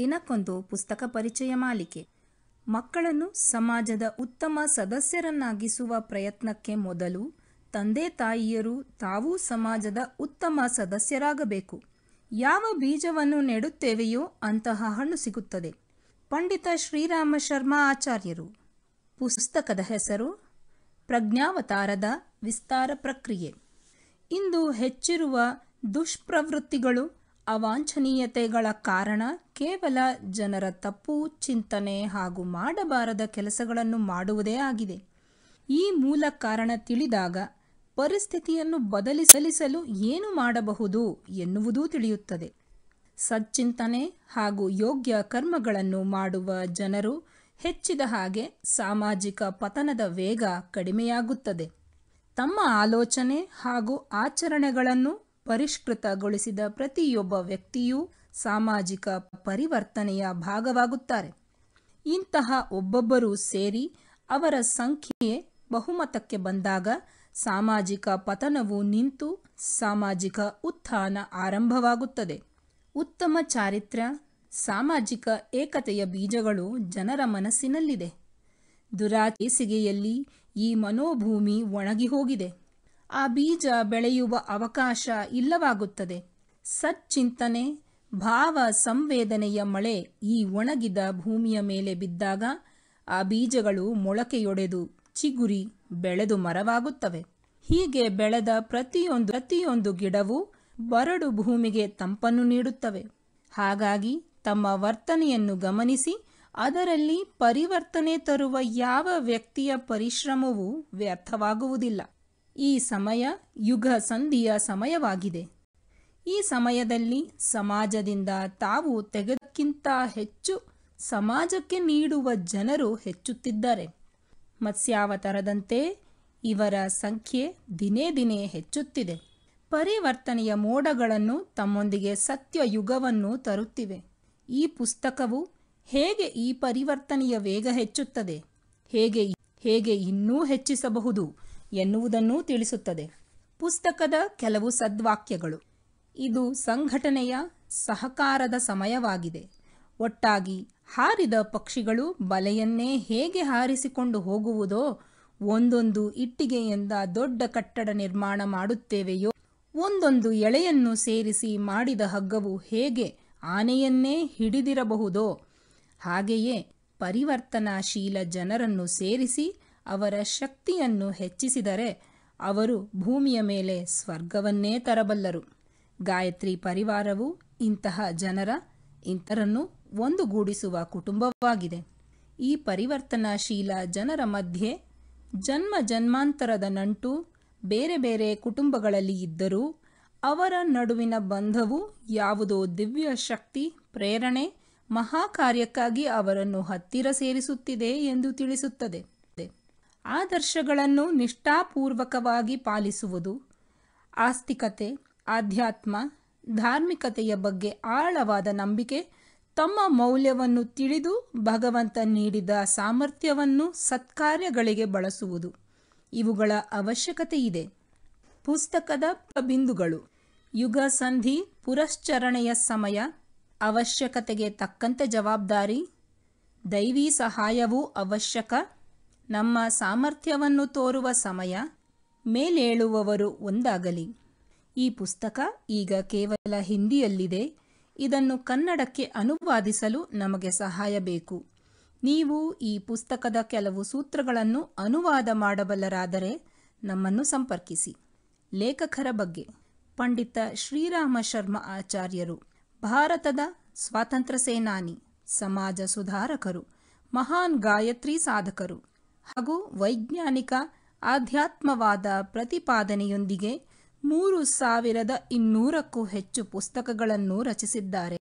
ದಿನಕ್ಕೊಂದು ಪುಸ್ತಕ ಪರಿಚಯ ಮಾಲಿಕೆ ಮಕ್ಕಳನ್ನು ಸಮಾಜದ ಉತ್ತಮ ಸದಸ್ಯರನ್ನಾಗಿಸುವ ಪ್ರಯತ್ನಕ್ಕೆ ಮೊದಲು ತಂದೆ ತಾಯಿಯರು ತಾವೂ ಸಮಾಜದ ಉತ್ತಮ ಸದಸ್ಯರಾಗಬೇಕು ಯಾವ ಬೀಜವನ್ನು ನೆಡುತ್ತೇವೆಯೋ ಅಂತಹ ಹಣ್ಣು ಸಿಗುತ್ತದೆ ಪಂಡಿತ ಶ್ರೀರಾಮ ಶರ್ಮಾ ಆಚಾರ್ಯರು ಪುಸ್ತಕದ ಹೆಸರು ಪ್ರಜ್ಞಾವತಾರದ ವಿಸ್ತಾರ ಪ್ರಕ್ರಿಯೆ ಇಂದು ಹೆಚ್ಚಿರುವ ದುಷ್ಪ್ರವೃತ್ತಿಗಳು ಅವಾಂಛನೀಯತೆಗಳ ಕಾರಣ ಕೇವಲ ಜನರ ತಪ್ಪು ಚಿಂತನೆ ಹಾಗೂ ಮಾಡಬಾರದ ಕೆಲಸಗಳನ್ನು ಮಾಡುವುದೇ ಆಗಿದೆ ಈ ಮೂಲ ಕಾರಣ ತಿಳಿದಾಗ ಪರಿಸ್ಥಿತಿಯನ್ನು ಬದಲಿಸಲಿಸಲು ಏನು ಮಾಡಬಹುದು ಎನ್ನುವುದೂ ತಿಳಿಯುತ್ತದೆ ಸಚ್ಚಿಂತನೆ ಹಾಗೂ ಯೋಗ್ಯ ಕರ್ಮಗಳನ್ನು ಮಾಡುವ ಜನರು ಹೆಚ್ಚಿದ ಹಾಗೆ ಸಾಮಾಜಿಕ ಪತನದ ವೇಗ ಕಡಿಮೆಯಾಗುತ್ತದೆ ತಮ್ಮ ಆಲೋಚನೆ ಹಾಗೂ ಆಚರಣೆಗಳನ್ನು ಪರಿಷ್ಕೃತಗೊಳಿಸಿದ ಪ್ರತಿಯೊಬ್ಬ ವ್ಯಕ್ತಿಯೂ ಸಾಮಾಜಿಕ ಪರಿವರ್ತನೆಯ ಭಾಗವಾಗುತ್ತಾರೆ ಇಂತಹ ಒಬ್ಬೊಬ್ಬರು ಸೇರಿ ಅವರ ಸಂಖ್ಯೆ ಬಹುಮತಕ್ಕೆ ಬಂದಾಗ ಸಾಮಾಜಿಕ ಪತನವು ನಿಂತು ಸಾಮಾಜಿಕ ಉತ್ಥಾನ ಆರಂಭವಾಗುತ್ತದೆ ಉತ್ತಮ ಚಾರಿತ್ರ್ಯ ಸಾಮಾಜಿಕ ಏಕತೆಯ ಬೀಜಗಳು ಜನರ ಮನಸ್ಸಿನಲ್ಲಿದೆ ದುರಾಚೇಸಿಗೆಯಲ್ಲಿ ಈ ಮನೋಭೂಮಿ ಒಣಗಿ ಹೋಗಿದೆ ಆ ಬೀಜ ಬೆಳೆಯುವ ಅವಕಾಶ ಇಲ್ಲವಾಗುತ್ತದೆ ಸಚ್ಚಿಂತನೆ ಭಾವ ಸಂವೇದನೆಯ ಮಳೆ ಈ ಒಣಗಿದ ಭೂಮಿಯ ಮೇಲೆ ಬಿದ್ದಾಗ ಆ ಬೀಜಗಳು ಮೊಳಕೆಯೊಡೆದು ಚಿಗುರಿ ಬೆಳೆದು ಮರವಾಗುತ್ತವೆ ಹೀಗೆ ಬೆಳೆದ ಪ್ರತಿಯೊಂದು ಪ್ರತಿಯೊಂದು ಗಿಡವು ಬರಡು ಭೂಮಿಗೆ ತಂಪನ್ನು ನೀಡುತ್ತವೆ ಹಾಗಾಗಿ ತಮ್ಮ ವರ್ತನೆಯನ್ನು ಗಮನಿಸಿ ಅದರಲ್ಲಿ ಪರಿವರ್ತನೆ ತರುವ ಯಾವ ವ್ಯಕ್ತಿಯ ಪರಿಶ್ರಮವೂ ವ್ಯರ್ಥವಾಗುವುದಿಲ್ಲ ಈ ಸಮಯ ಯುಗ ಸಂಧಿಯ ಸಮಯವಾಗಿದೆ ಈ ಸಮಯದಲ್ಲಿ ಸಮಾಜದಿಂದ ತಾವು ತೆಗೆದಕ್ಕಿಂತ ಹೆಚ್ಚು ಸಮಾಜಕ್ಕೆ ನೀಡುವ ಜನರು ಹೆಚ್ಚುತ್ತಿದ್ದಾರೆ ಮತ್ಸ್ಯಾವತಾರದಂತೆ ಇವರ ಸಂಖ್ಯೆ ದಿನೇ ದಿನೇ ಹೆಚ್ಚುತ್ತಿದೆ ಪರಿವರ್ತನೆಯ ಮೋಡಗಳನ್ನು ತಮ್ಮೊಂದಿಗೆ ಸತ್ಯ ಯುಗವನ್ನು ತರುತ್ತಿವೆ ಈ ಪುಸ್ತಕವು ಹೇಗೆ ಈ ಪರಿವರ್ತನೆಯ ವೇಗ ಹೆಚ್ಚುತ್ತದೆ ಹೇಗೆ ಹೇಗೆ ಇನ್ನೂ ಹೆಚ್ಚಿಸಬಹುದು ಎನ್ನುವುದನ್ನೂ ತಿಳಿಸುತ್ತದೆ ಪುಸ್ತಕದ ಕೆಲವು ಸದ್ವಾಕ್ಯಗಳು ಇದು ಸಂಘಟನೆಯ ಸಹಕಾರದ ಸಮಯವಾಗಿದೆ ಒಟ್ಟಾಗಿ ಹಾರಿದ ಪಕ್ಷಿಗಳು ಬಲೆಯನ್ನೇ ಹೇಗೆ ಹಾರಿಸಿಕೊಂಡು ಹೋಗುವುದೋ ಒಂದೊಂದು ಇಟ್ಟಿಗೆಯಿಂದ ದೊಡ್ಡ ಕಟ್ಟಡ ನಿರ್ಮಾಣ ಮಾಡುತ್ತೇವೆಯೋ ಒಂದೊಂದು ಎಳೆಯನ್ನು ಸೇರಿಸಿ ಮಾಡಿದ ಹಗ್ಗವು ಹೇಗೆ ಆನೆಯನ್ನೇ ಹಿಡಿದಿರಬಹುದೋ ಹಾಗೆಯೇ ಪರಿವರ್ತನಾಶೀಲ ಜನರನ್ನು ಸೇರಿಸಿ ಅವರ ಶಕ್ತಿಯನ್ನು ಹೆಚ್ಚಿಸಿದರೆ ಅವರು ಭೂಮಿಯ ಮೇಲೆ ಸ್ವರ್ಗವನ್ನೇ ತರಬಲ್ಲರು ಗಾಯತ್ರಿ ಪರಿವಾರವು ಇಂತಹ ಜನರ ಇಂಥರನ್ನು ಒಂದುಗೂಡಿಸುವ ಕುಟುಂಬವಾಗಿದೆ ಈ ಪರಿವರ್ತನಾಶೀಲ ಜನರ ಮಧ್ಯೆ ಜನ್ಮ ಜನ್ಮಾಂತರದ ನಂಟು ಬೇರೆ ಬೇರೆ ಕುಟುಂಬಗಳಲ್ಲಿ ಇದ್ದರೂ ಅವರ ನಡುವಿನ ಬಂಧವು ಯಾವುದೋ ದಿವ್ಯ ಶಕ್ತಿ ಪ್ರೇರಣೆ ಮಹಾಕಾರ್ಯಕ್ಕಾಗಿ ಅವರನ್ನು ಹತ್ತಿರ ಸೇರಿಸುತ್ತಿದೆ ಎಂದು ತಿಳಿಸುತ್ತದೆ ಆದರ್ಶಗಳನ್ನು ನಿಷ್ಠಾಪೂರ್ವಕವಾಗಿ ಪಾಲಿಸುವುದು ಆಸ್ತಿಕತೆ ಆಧ್ಯಾತ್ಮ ಧಾರ್ಮಿಕತೆಯ ಬಗ್ಗೆ ಆಳವಾದ ನಂಬಿಕೆ ತಮ್ಮ ಮೌಲ್ಯವನ್ನು ತಿಳಿದು ಭಗವಂತ ನೀಡಿದ ಸಾಮರ್ಥ್ಯವನ್ನು ಸತ್ಕಾರ್ಯಗಳಿಗೆ ಬಳಸುವುದು ಇವುಗಳ ಅವಶ್ಯಕತೆ ಇದೆ ಪುಸ್ತಕದ ಬಿಂದುಗಳು ಯುಗ ಸಂಧಿ ಪುರಶ್ಚರಣೆಯ ಸಮಯ ಅವಶ್ಯಕತೆಗೆ ತಕ್ಕಂತೆ ಜವಾಬ್ದಾರಿ ದೈವಿ ಸಹಾಯವೂ ಅವಶ್ಯಕ ನಮ್ಮ ಸಾಮರ್ಥ್ಯವನ್ನು ತೋರುವ ಸಮಯ ಮೇಲೇಳುವವರು ಒಂದಾಗಲಿ ಈ ಪುಸ್ತಕ ಈಗ ಕೇವಲ ಹಿಂದಿಯಲ್ಲಿದೆ ಇದನ್ನು ಕನ್ನಡಕ್ಕೆ ಅನುವಾದಿಸಲು ನಮಗೆ ಸಹಾಯ ಬೇಕು ನೀವು ಈ ಪುಸ್ತಕದ ಕೆಲವು ಸೂತ್ರಗಳನ್ನು ಅನುವಾದ ಮಾಡಬಲ್ಲರಾದರೆ ನಮ್ಮನ್ನು ಸಂಪರ್ಕಿಸಿ ಲೇಖಕರ ಬಗ್ಗೆ ಪಂಡಿತ ಶ್ರೀರಾಮ ಶರ್ಮ ಆಚಾರ್ಯರು ಭಾರತದ ಸ್ವಾತಂತ್ರ್ಯ ಸೇನಾನಿ ಸಮಾಜ ಸುಧಾರಕರು ಮಹಾನ್ ಗಾಯತ್ರಿ ಸಾಧಕರು ಹಾಗೂ ವೈಜ್ಞಾನಿಕ ಆಧ್ಯಾತ್ಮವಾದ ಪ್ರತಿಪಾದನೆಯೊಂದಿಗೆ ಮೂರು ಸಾವಿರದ ಇನ್ನೂರಕ್ಕೂ ಹೆಚ್ಚು ಪುಸ್ತಕಗಳನ್ನು ರಚಿಸಿದ್ದಾರೆ